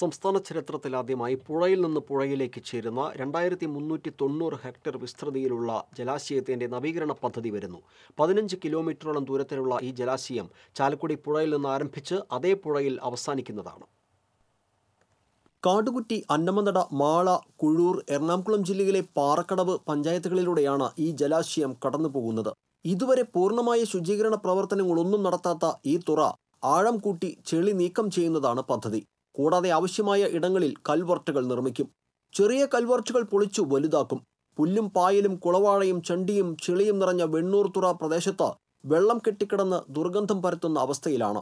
സംസ്ഥാന ചരിത്രത്തിൽ ആദ്യമായി പുഴയിൽ നിന്ന് പുഴയിലേക്ക് ചേരുന്ന രണ്ടായിരത്തി മുന്നൂറ്റി തൊണ്ണൂറ് ഹെക്ടർ വിസ്തൃതിയിലുള്ള ജലാശയത്തിന്റെ നവീകരണ പദ്ധതി വരുന്നു പതിനഞ്ച് കിലോമീറ്ററോളം ദൂരത്തിലുള്ള ഈ ജലാശയം ചാലക്കുടി പുഴയിൽ നിന്ന് ആരംഭിച്ച് അതേ പുഴയിൽ അവസാനിക്കുന്നതാണ് കാടുകുറ്റി അന്നമനട മാള കുഴൂർ എറണാകുളം ജില്ലയിലെ പാറക്കടവ് പഞ്ചായത്തുകളിലൂടെയാണ് ഈ ജലാശയം കടന്നുപോകുന്നത് ഇതുവരെ പൂർണ്ണമായ ശുചീകരണ പ്രവർത്തനങ്ങളൊന്നും നടത്താത്ത ഈ തുറ ആഴം കൂട്ടി ചെളി നീക്കം ചെയ്യുന്നതാണ് പദ്ധതി കൂടാതെ ആവശ്യമായ ഇടങ്ങളിൽ കൽവർട്ടുകൾ നിർമ്മിക്കും ചെറിയ കൽവർട്ടുകൾ പൊളിച്ചു വലുതാക്കും പുല്ലും പായലും കുളവാഴയും ചണ്ടിയും ചെളിയും നിറഞ്ഞ വെണ്ണൂർത്തുറ പ്രദേശത്ത് വെള്ളം കെട്ടിക്കിടന്ന് ദുർഗന്ധം പരത്തുന്ന അവസ്ഥയിലാണ്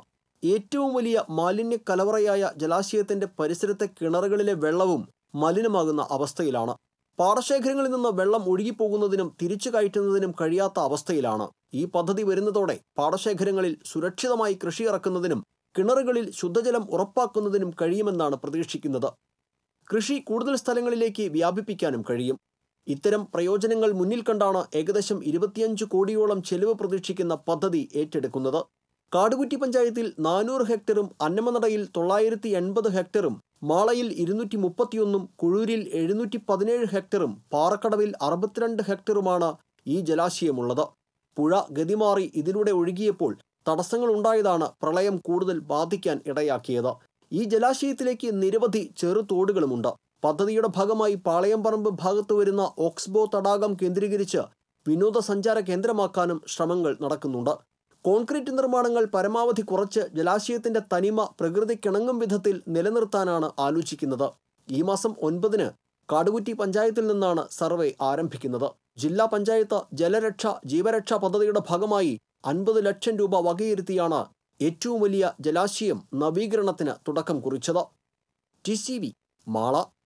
ഏറ്റവും വലിയ മാലിന്യ കലവറയായ ജലാശയത്തിന്റെ പരിസരത്തെ കിണറുകളിലെ വെള്ളവും മലിനമാകുന്ന അവസ്ഥയിലാണ് പാടശേഖരങ്ങളിൽ നിന്ന് വെള്ളം ഒഴുകിപ്പോകുന്നതിനും തിരിച്ചു കയറ്റുന്നതിനും കഴിയാത്ത അവസ്ഥയിലാണ് ഈ പദ്ധതി വരുന്നതോടെ പാടശേഖരങ്ങളിൽ സുരക്ഷിതമായി കൃഷി ഇറക്കുന്നതിനും കിണറുകളിൽ ശുദ്ധജലം ഉറപ്പാക്കുന്നതിനും കഴിയുമെന്നാണ് പ്രതീക്ഷിക്കുന്നത് കൃഷി കൂടുതൽ സ്ഥലങ്ങളിലേക്ക് വ്യാപിപ്പിക്കാനും കഴിയും ഇത്തരം പ്രയോജനങ്ങൾ മുന്നിൽ കണ്ടാണ് ഏകദേശം ഇരുപത്തിയഞ്ച് കോടിയോളം ചെലവ് പ്രതീക്ഷിക്കുന്ന പദ്ധതി ഏറ്റെടുക്കുന്നത് കാടുകുറ്റി പഞ്ചായത്തിൽ നാനൂറ് ഹെക്ടറും അന്നമനടയിൽ തൊള്ളായിരത്തി എൺപത് ഹെക്ടറും മാളയിൽ ഇരുന്നൂറ്റി മുപ്പത്തിയൊന്നും കുഴൂരിൽ എഴുന്നൂറ്റി പതിനേഴ് ഹെക്ടറും പാറക്കടവിൽ അറുപത്തിരണ്ട് ഹെക്ടറുമാണ് ഈ ജലാശയമുള്ളത് പുഴ ഗതിമാറി ഇതിലൂടെ ഒഴുകിയപ്പോൾ തടസ്സങ്ങൾ ഉണ്ടായതാണ് പ്രളയം കൂടുതൽ ബാധിക്കാൻ ഇടയാക്കിയത് ഈ ജലാശയത്തിലേക്ക് നിരവധി ചെറുതോടുകളുമുണ്ട് പദ്ധതിയുടെ ഭാഗമായി പാളയംപറമ്പ് ഭാഗത്ത് വരുന്ന ഓക്സ്ബോ തടാകം കേന്ദ്രീകരിച്ച് വിനോദസഞ്ചാര കേന്ദ്രമാക്കാനും ശ്രമങ്ങൾ നടക്കുന്നുണ്ട് കോൺക്രീറ്റ് നിർമ്മാണങ്ങൾ പരമാവധി കുറച്ച് ജലാശയത്തിന്റെ തനിമ പ്രകൃതിക്കിണങ്ങും വിധത്തിൽ നിലനിർത്താനാണ് ആലോചിക്കുന്നത് ഈ മാസം ഒൻപതിന് കാടുകുറ്റി പഞ്ചായത്തിൽ നിന്നാണ് സർവേ ആരംഭിക്കുന്നത് ജില്ലാ പഞ്ചായത്ത് ജലരക്ഷ ജീവരക്ഷാ പദ്ധതിയുടെ ഭാഗമായി അൻപത് ലക്ഷം രൂപ വകയിരുത്തിയാണ് ഏറ്റവും വലിയ ജലാശയം നവീകരണത്തിന് തുടക്കം കുറിച്ചത് ടി സി മാള